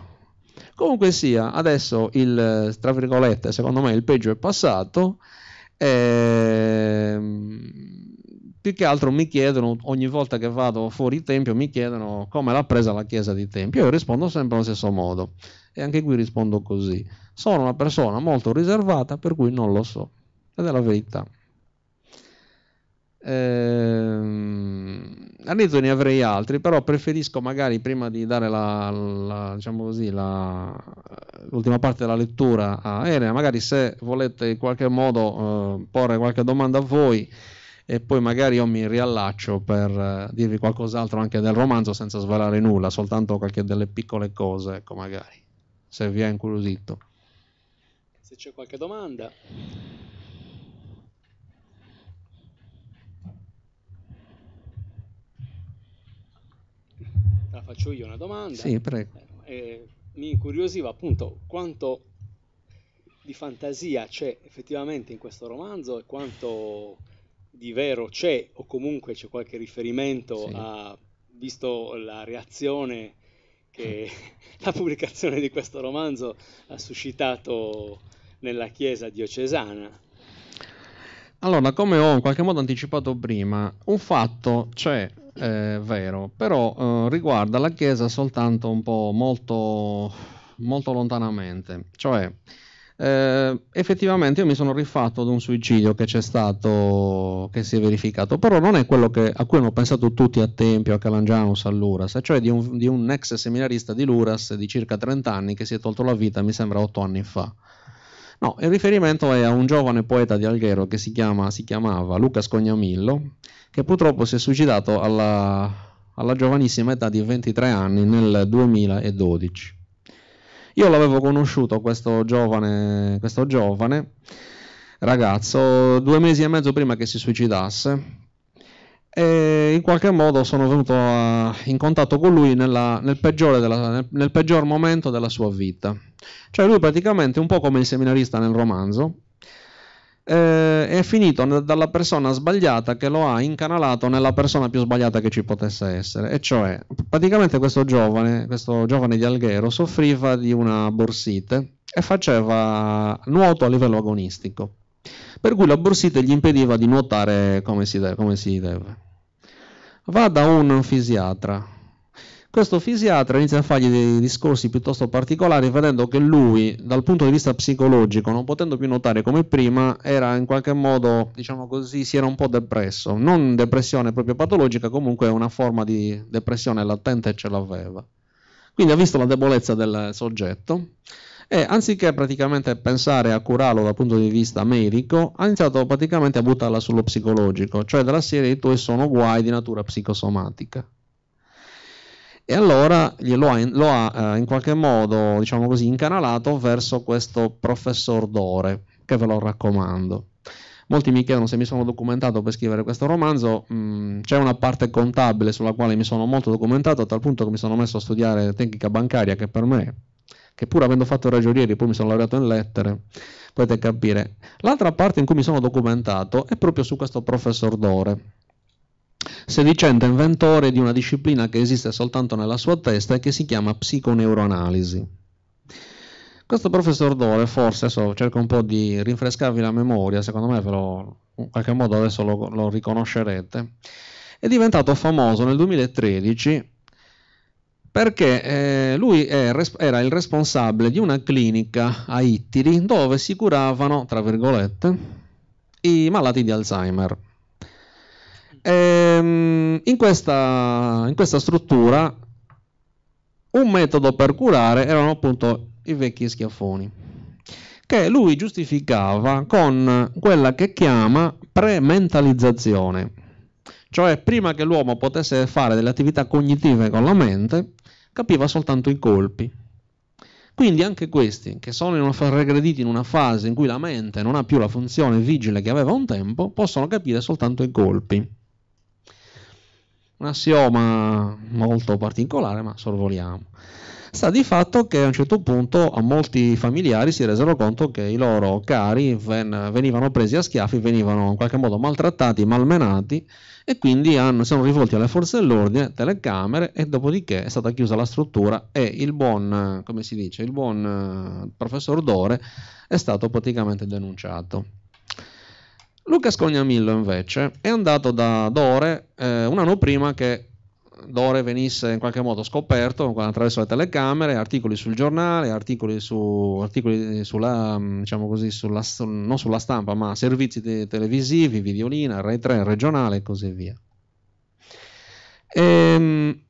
Comunque sia, adesso il tra virgolette, secondo me il peggio è passato. Ehm, più che altro mi chiedono, ogni volta che vado fuori tempio, mi chiedono come l'ha presa la chiesa di tempio. Io rispondo sempre allo stesso modo. E anche qui rispondo così. Sono una persona molto riservata, per cui non lo so. Ed è la verità. Ehm, a ne avrei altri, però preferisco magari prima di dare la, la, diciamo così, la, l'ultima parte della lettura a Elena, magari se volete in qualche modo eh, porre qualche domanda a voi e poi magari io mi riallaccio per eh, dirvi qualcos'altro anche del romanzo senza svelare nulla, soltanto qualche delle piccole cose, ecco magari, se vi è incuriosito. Se c'è qualche domanda. la faccio io una domanda. Sì, prego. Eh, eh, mi incuriosiva appunto quanto di fantasia c'è effettivamente in questo romanzo e quanto di vero c'è o comunque c'è qualche riferimento sì. a visto la reazione che mm. la pubblicazione di questo romanzo ha suscitato nella chiesa diocesana allora, come ho in qualche modo anticipato prima, un fatto c'è, è eh, vero, però eh, riguarda la Chiesa soltanto un po' molto, molto lontanamente. Cioè, eh, effettivamente io mi sono rifatto ad un suicidio che c'è stato, che si è verificato, però non è quello che, a cui hanno pensato tutti a Tempio, a Calangianus, a Luras, cioè di un, di un ex seminarista di Luras di circa 30 anni che si è tolto la vita, mi sembra 8 anni fa. No, il riferimento è a un giovane poeta di Alghero che si, chiama, si chiamava Luca Scognamillo, che purtroppo si è suicidato alla, alla giovanissima età di 23 anni nel 2012. Io l'avevo conosciuto questo giovane, questo giovane ragazzo due mesi e mezzo prima che si suicidasse e in qualche modo sono venuto a, in contatto con lui nella, nel, della, nel, nel, peggior momento della sua vita. Cioè lui praticamente, un po' come il seminarista nel romanzo, eh, è finito ne, dalla persona sbagliata che lo ha incanalato nella persona più sbagliata che ci potesse essere. E cioè, praticamente questo giovane, questo giovane di Alghero, soffriva di una borsite e faceva nuoto a livello agonistico. Per cui la borsite gli impediva di nuotare come si deve. Come si deve va da un fisiatra. Questo fisiatra inizia a fargli dei discorsi piuttosto particolari, vedendo che lui, dal punto di vista psicologico, non potendo più notare come prima, era in qualche modo, diciamo così, si era un po' depresso. Non depressione proprio patologica, comunque una forma di depressione latente ce l'aveva. Quindi ha visto la debolezza del soggetto e anziché praticamente pensare a curarlo dal punto di vista medico, ha iniziato praticamente a buttarla sullo psicologico, cioè della serie i tuoi sono guai di natura psicosomatica. E allora lo ha, lo ha eh, in qualche modo, diciamo così, incanalato verso questo professor Dore, che ve lo raccomando. Molti mi chiedono se mi sono documentato per scrivere questo romanzo, mm, c'è una parte contabile sulla quale mi sono molto documentato, a tal punto che mi sono messo a studiare tecnica bancaria, che per me che pur avendo fatto ragionieri poi mi sono laureato in lettere, potete capire. L'altra parte in cui mi sono documentato è proprio su questo professor Dore, sedicente inventore di una disciplina che esiste soltanto nella sua testa e che si chiama psiconeuroanalisi. Questo professor Dore, forse adesso cerco un po' di rinfrescarvi la memoria, secondo me lo, in qualche modo adesso lo, lo riconoscerete, è diventato famoso nel 2013 perché eh, lui era il responsabile di una clinica a Ittiri dove si curavano, tra virgolette, i malati di Alzheimer. E, ehm, in, questa, in questa struttura un metodo per curare erano appunto i vecchi schiaffoni, che lui giustificava con quella che chiama prementalizzazione, cioè prima che l'uomo potesse fare delle attività cognitive con la mente, capiva soltanto i colpi. Quindi anche questi, che sono regrediti in una fase in cui la mente non ha più la funzione vigile che aveva un tempo, possono capire soltanto i colpi. Un assioma molto particolare, ma sorvoliamo. Sta di fatto che a un certo punto a molti familiari si resero conto che i loro cari ven- venivano presi a schiaffi, venivano in qualche modo maltrattati, malmenati e quindi hanno, sono rivolti alle forze dell'ordine, telecamere e dopodiché è stata chiusa la struttura e il buon, come si dice, il buon eh, professor Dore è stato praticamente denunciato. Luca Scognamillo invece è andato da Dore eh, un anno prima che Dore venisse in qualche modo scoperto attraverso le telecamere, articoli sul giornale, articoli, su, articoli sulla, mm, diciamo così, sulla, non sulla stampa, ma servizi te- televisivi, videolina, Rai 3, regionale e così via. E, ehm,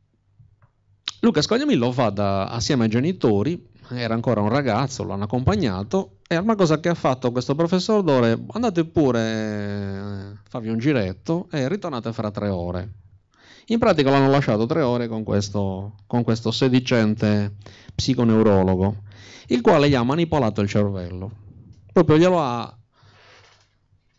Luca Scognamillo va da, assieme ai genitori, era ancora un ragazzo, lo hanno accompagnato, e una cosa che ha fatto questo professor Dore, andate pure a eh, farvi un giretto e ritornate fra tre ore in pratica l'hanno lasciato tre ore con questo, con questo sedicente psiconeurologo, il quale gli ha manipolato il cervello. Proprio glielo ha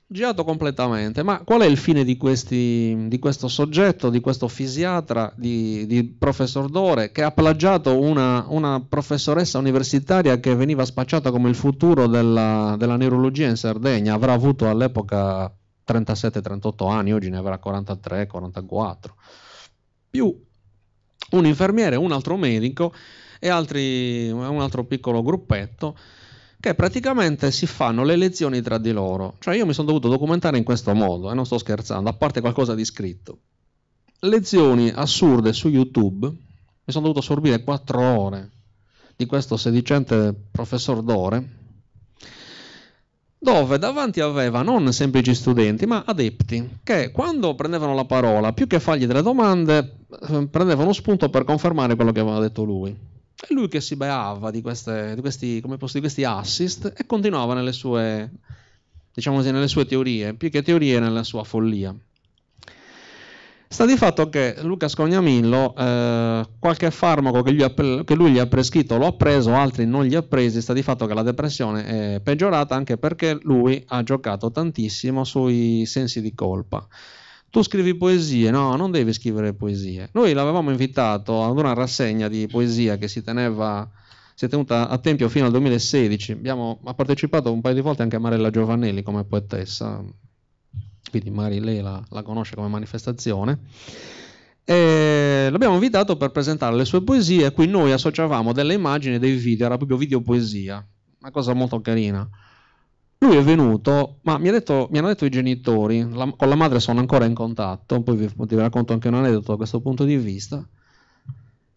girato completamente. Ma qual è il fine di, questi, di questo soggetto, di questo fisiatra, di, di professor Dore, che ha plagiato una, una, professoressa universitaria che veniva spacciata come il futuro della, della neurologia in Sardegna? Avrà avuto all'epoca 37-38 anni, oggi ne avrà 43-44, più un infermiere, un altro medico e altri, un altro piccolo gruppetto che praticamente si fanno le lezioni tra di loro. Cioè io mi sono dovuto documentare in questo modo, e non sto scherzando, a parte qualcosa di scritto. Lezioni assurde su YouTube, mi sono dovuto assorbire 4 ore di questo sedicente professor Dore, dove davanti aveva non semplici studenti, ma adepti, che quando prendevano la parola, più che fargli delle domande, eh, prendevano spunto per confermare quello che aveva detto lui. E lui che si beava di, queste, di, questi, posso, di questi, assist e continuava nelle sue, diciamo così, nelle sue teorie, più che teorie nella sua follia. Sta di fatto che Luca Scognamillo eh, qualche farmaco che, ha, che, lui gli ha prescritto lo ha preso, altri non gli ha presi, sta di fatto che la depressione è peggiorata anche perché lui ha giocato tantissimo sui sensi di colpa. Tu scrivi poesie, no, non devi scrivere poesie. Noi l'avevamo invitato ad una rassegna di poesia che si teneva si è tenuta a Tempio fino al 2016. Abbiamo, ha partecipato un paio di volte anche Marella Giovanelli come poetessa, quindi Mari lei la, la conosce come manifestazione. E l'abbiamo invitato per presentare le sue poesie a cui noi associavamo delle immagini e dei video, era proprio video poesia, una cosa molto carina. Lui è venuto, ma mi, ha detto, mi hanno detto i genitori, la, con la madre sono ancora in contatto, poi vi, vi racconto anche un aneddoto da questo punto di vista,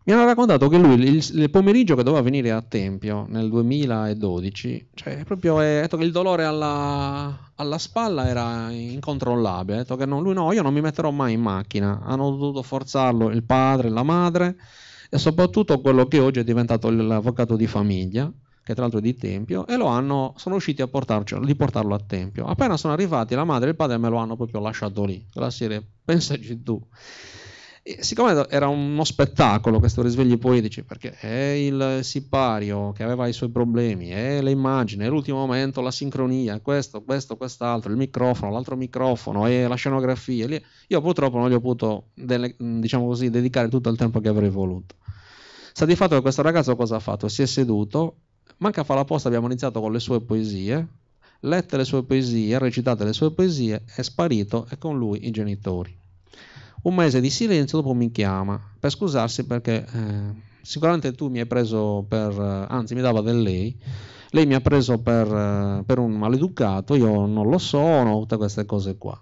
mi hanno raccontato che lui il, il, pomeriggio che doveva venire a Tempio nel 2012, cioè proprio è, detto che il dolore alla, alla spalla era incontrollabile, ha detto che no, lui no, io non mi metterò mai in macchina, hanno dovuto forzarlo il padre, la madre e soprattutto quello che oggi è diventato l'avvocato di famiglia, che tra l'altro è di Tempio, e lo hanno, sono riusciti a portarlo, portarlo a Tempio. Appena sono arrivati la madre e il padre me lo hanno proprio lasciato lì, la serie, pensaci tu. E siccome era uno spettacolo questo risveglio poetici, perché è il sipario che aveva i suoi problemi, è le immagini, è l'ultimo momento, la sincronia, questo, questo, quest'altro, il microfono, l'altro microfono e la scenografia. Lì, io purtroppo non gli ho potuto, delle, diciamo così, dedicare tutto il tempo che avrei voluto. Sta di fatto che questo ragazzo cosa ha fatto? Si è seduto, manca a fare la posta, abbiamo iniziato con le sue poesie, lette le sue poesie, recitate le sue poesie, è sparito e con lui i genitori. Un mese di silenzio, dopo mi chiama per scusarsi perché eh, sicuramente tu mi hai preso per, eh, anzi mi dava del lei, lei mi ha preso per, eh, per un maleducato, io non lo sono, tutte queste cose qua.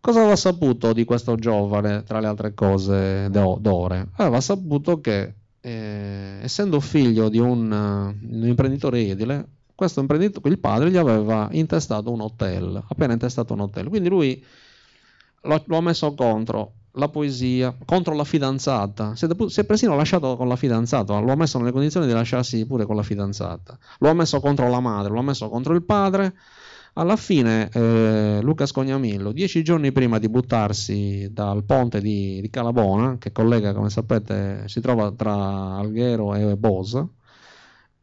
Cosa aveva saputo di questo giovane, tra le altre cose, d'ore? Aveva saputo che, eh, essendo figlio di un, eh, un imprenditore edile, questo imprenditore, il padre gli aveva intestato un hotel, appena intestato un hotel. Quindi lui L'ho, l'ho messo contro la poesia, contro la fidanzata. Si è, si è persino lasciato con la fidanzata, l'ho messo nelle condizioni di lasciarsi pure con la fidanzata. L'ho messo contro la madre, l'ho messo contro il padre. Alla fine eh, Luca Scognamillo, dieci giorni prima di buttarsi dal ponte di, di, Calabona, che collega, come sapete, si trova tra Alghero e Bosa,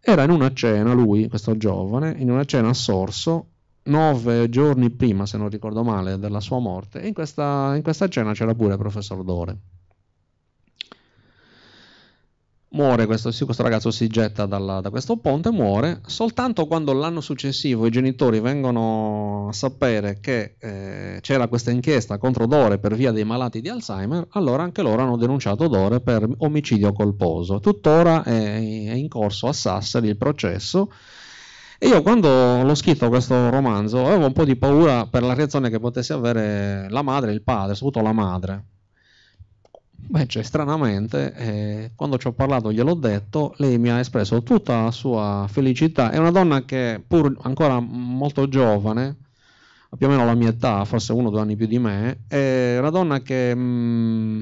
era in una cena, lui, questo giovane, in una cena a Sorso, nove giorni prima, se non ricordo male, della sua morte. in questa, in questa cena c'era pure il professor Dore. Muore questo, questo ragazzo si getta dalla, da questo ponte, muore. Soltanto quando l'anno successivo i genitori vengono a sapere che eh, c'era questa inchiesta contro Dore per via dei malati di Alzheimer, allora anche loro hanno denunciato Dore per omicidio colposo. Tuttora è, è in corso a Sassari il processo e io quando l'ho scritto questo romanzo avevo un po' di paura per la reazione che potesse avere la madre e il padre, soprattutto la madre. Beh, cioè, stranamente, eh, quando ci ho parlato gliel'ho detto, lei mi ha espresso tutta la sua felicità. È una donna che, pur ancora molto giovane, più o meno la mia età, forse uno o due anni più di me, è una donna che... Mh, mm,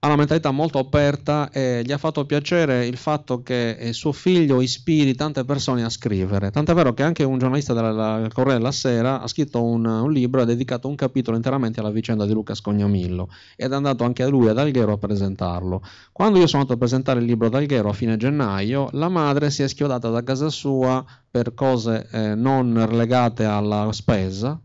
ha una mentalità molto aperta e gli ha fatto piacere il fatto che eh, suo figlio ispiri tante persone a scrivere. Tant'è vero che anche un giornalista della Corriere della Sera ha scritto un, un libro e ha dedicato un capitolo interamente alla vicenda di Luca Scognamillo ed è andato anche a lui ad Alghero a presentarlo. Quando io sono andato a presentare il libro ad Alghero a fine gennaio, la madre si è schiodata da casa sua per cose eh, non legate alla spesa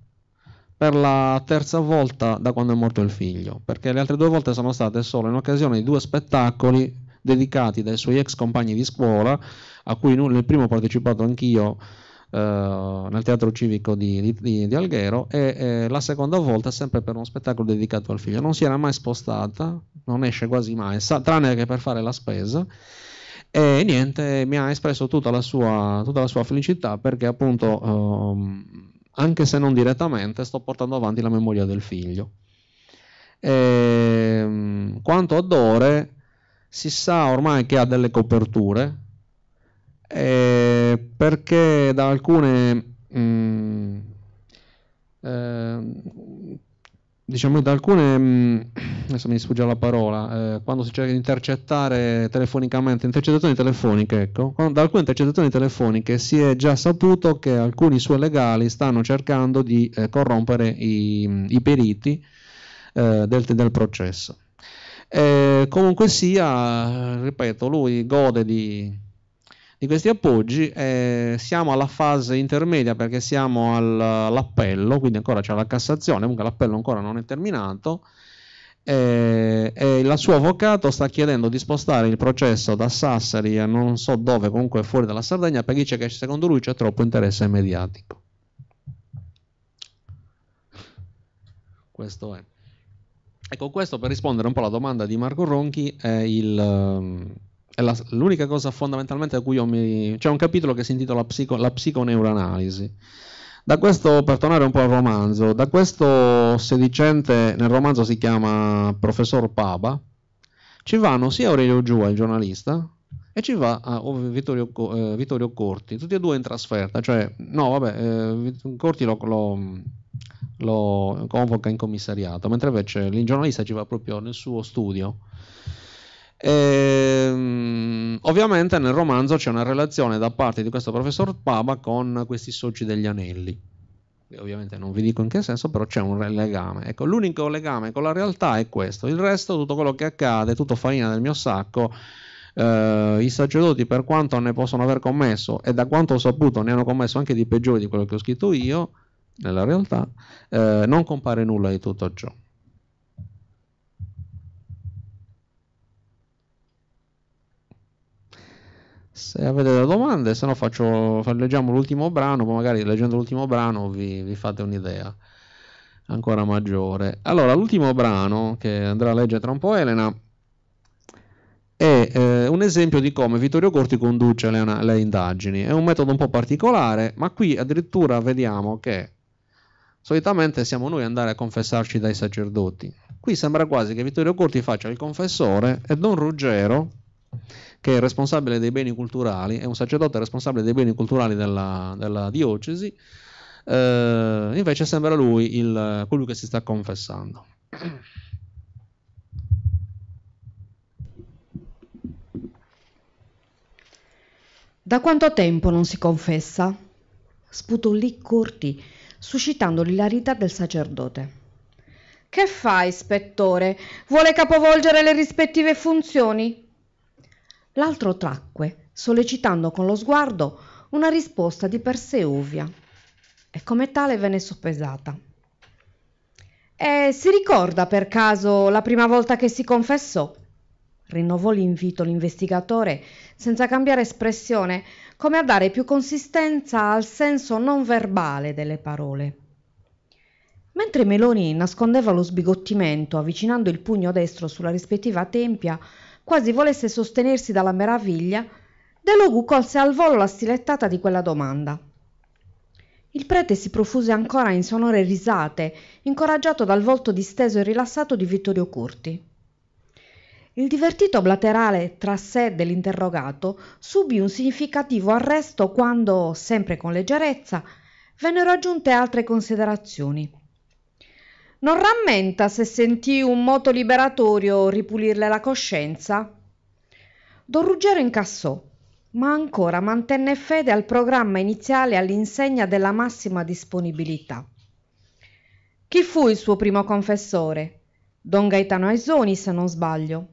per la terza volta da quando è morto il figlio, perché le altre due volte sono state solo in occasione di due spettacoli dedicati dai suoi ex compagni di scuola, a cui nel primo ho partecipato anch'io eh, nel teatro civico di, di, di Alghero e eh, la seconda volta sempre per uno spettacolo dedicato al figlio. Non si era mai spostata, non esce quasi mai, sa, tranne che per fare la spesa. E niente, mi ha espresso tutta la sua, tutta la sua felicità perché appunto... Ehm, anche se non direttamente, sto portando avanti la memoria del figlio. E, ehm, quanto ad ore, si sa ormai che ha delle coperture, eh, perché da alcune... Mh, mm, eh, diciamo da alcune mh, mm, adesso mi sfugge la parola eh, quando si cerca di intercettare telefonicamente intercettazioni telefoniche ecco quando, da alcune intercettazioni telefoniche si è già saputo che alcuni suoi legali stanno cercando di eh, corrompere i, i periti eh, del, del, processo e eh, comunque sia ripeto lui gode di di questi appoggi eh, siamo alla fase intermedia perché siamo all'appello, quindi ancora c'è la Cassazione, comunque l'appello ancora non è terminato eh, e il suo avvocato sta chiedendo di spostare il processo da Sassari a non so dove, comunque fuori dalla Sardegna, perché dice che secondo lui c'è troppo interesse mediatico. Questo è. Ecco, questo per rispondere un po' alla domanda di Marco Ronchi è il... Ehm, è la, l'unica cosa fondamentalmente a cui io mi... c'è un capitolo che si intitola psico, La psiconeuroanalisi. Da questo, per tornare un po' al romanzo, da questo sedicente, nel romanzo si chiama Professor Paba, ci vanno sia Aurelio Giua, il giornalista, e ci va ah, Vittorio, eh, Vittorio, Corti, tutti e due in trasferta, cioè, no vabbè, eh, Corti lo, lo, lo convoca in commissariato, mentre invece il giornalista ci va proprio nel suo studio. E, ehm, ovviamente nel romanzo c'è una relazione da parte di questo professor Paba con questi soci degli anelli. Ovviamente non vi dico in che senso, però c'è un legame. Ecco, l'unico legame con la realtà è questo. Il resto, tutto quello che accade, tutto farina del mio sacco. Uh, i sacerdoti per quanto ne possono aver commesso e da quanto ho saputo ne hanno commesso anche di peggiori di quello che ho scritto io nella realtà uh, non compare nulla di tutto ciò se avete delle domande, se no faccio, leggiamo l'ultimo brano, poi magari leggendo l'ultimo brano vi, vi, fate un'idea ancora maggiore. Allora, l'ultimo brano che andrà a leggere tra un po' Elena è eh, un esempio di come Vittorio Corti conduce le, le, indagini. È un metodo un po' particolare, ma qui addirittura vediamo che solitamente siamo noi ad andare a confessarci dai sacerdoti. Qui sembra quasi che Vittorio Corti faccia il confessore e Don Ruggero che è responsabile dei beni culturali, è un sacerdote responsabile dei beni culturali della, della diocesi, eh, invece sembra lui il, colui che si sta confessando. Da quanto tempo non si confessa? sputò lì Corti, suscitando l'ilarità del sacerdote. Che fai, ispettore? Vuole capovolgere le rispettive funzioni? l'altro tacque sollecitando con lo sguardo una risposta di per sé ovvia e come tale venne soppesata e si ricorda per caso la prima volta che si confessò rinnovò l'invito l'investigatore senza cambiare espressione come a dare più consistenza al senso non verbale delle parole mentre meloni nascondeva lo sbigottimento avvicinando il pugno destro sulla rispettiva tempia quasi volesse sostenersi dalla meraviglia de logu colse al volo la stilettata di quella domanda il prete si profuse ancora in sonore risate incoraggiato dal volto disteso e rilassato di vittorio curti il divertito blaterale tra sé dell'interrogato subì un significativo arresto quando sempre con leggerezza vennero aggiunte altre considerazioni non rammenta se sentì un moto liberatorio ripulirle la coscienza? Don Ruggero incassò, ma ancora mantenne fede al programma iniziale all'insegna della massima disponibilità. Chi fu il suo primo confessore? Don Gaetano Aisoni, se non sbaglio.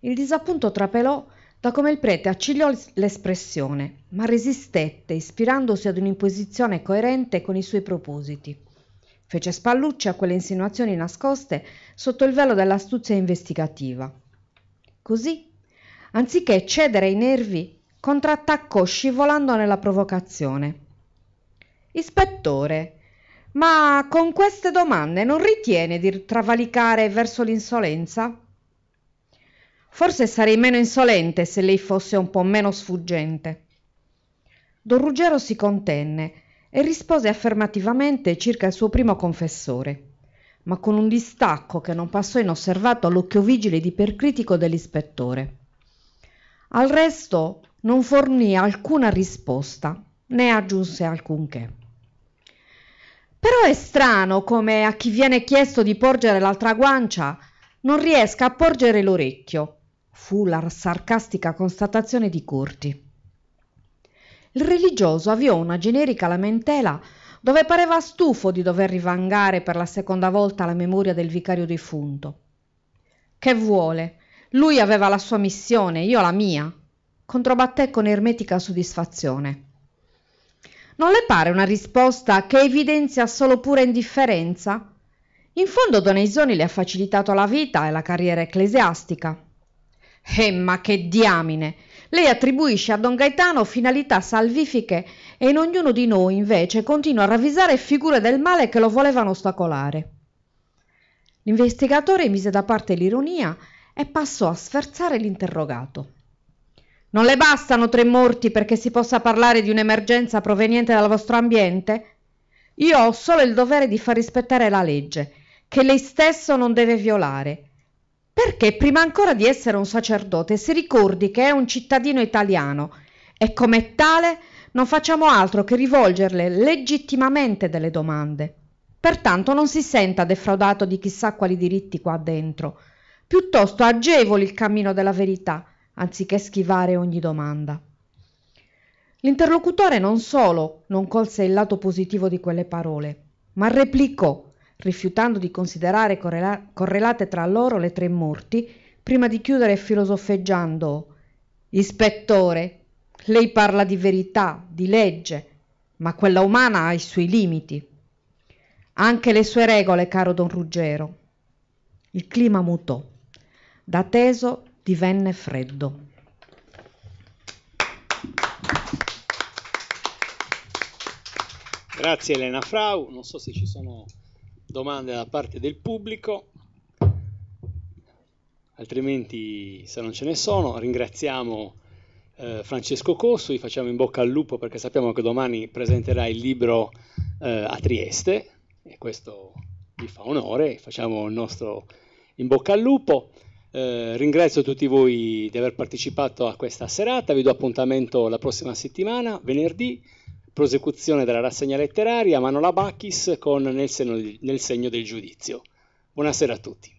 Il disappunto trapelò da come il prete accigliò l'espressione, ma resistette, ispirandosi ad un'imposizione coerente con i suoi propositi fece spallucci a quelle insinuazioni nascoste sotto il velo dell'astuzia investigativa così anziché cedere ai nervi contrattaccò scivolando nella provocazione ispettore ma con queste domande non ritiene di travalicare verso l'insolenza forse sarei meno insolente se lei fosse un po meno sfuggente don ruggero si contenne e rispose affermativamente circa il suo primo confessore ma con un distacco che non passò inosservato all'occhio vigile ed ipercritico dell'ispettore al resto non fornì alcuna risposta né aggiunse alcunché però è strano come a chi viene chiesto di porgere l'altra guancia non riesca a porgere l'orecchio fu la sarcastica constatazione di corti il religioso avviò una generica lamentela dove pareva stufo di dover rivangare per la seconda volta la memoria del vicario defunto che vuole lui aveva la sua missione io la mia controbatté con ermetica soddisfazione non le pare una risposta che evidenzia solo pura indifferenza in fondo don Isoni le ha facilitato la vita e la carriera ecclesiastica eh ma che diamine lei attribuisce a Don Gaetano finalità salvifiche e in ognuno di noi invece continua a ravvisare figure del male che lo volevano ostacolare. L'investigatore mise da parte l'ironia e passò a sferzare l'interrogato. Non le bastano tre morti perché si possa parlare di un'emergenza proveniente dal vostro ambiente? Io ho solo il dovere di far rispettare la legge, che lei stesso non deve violare, perché prima ancora di essere un sacerdote si ricordi che è un cittadino italiano e come tale non facciamo altro che rivolgerle legittimamente delle domande. Pertanto non si senta defraudato di chissà quali diritti qua dentro, piuttosto agevoli il cammino della verità, anziché schivare ogni domanda. L'interlocutore non solo non colse il lato positivo di quelle parole, ma replicò rifiutando di considerare correla- correlate tra loro le tre morti, prima di chiudere filosofeggiando Ispettore, lei parla di verità, di legge, ma quella umana ha i suoi limiti. Anche le sue regole, caro don Ruggero. Il clima mutò. Da teso divenne freddo. Grazie Elena Frau, non so se ci sono domande da parte del pubblico, altrimenti se non ce ne sono ringraziamo eh, Francesco Cosso, gli facciamo in bocca al lupo perché sappiamo che domani presenterà il libro eh, a Trieste e questo gli fa onore, facciamo il nostro in bocca al lupo. Eh, ringrazio tutti voi di aver partecipato a questa serata, vi do appuntamento la prossima settimana, venerdì prosecuzione della rassegna letteraria Manola Bacchis con Nel, seno, nel segno del giudizio. Buonasera a tutti.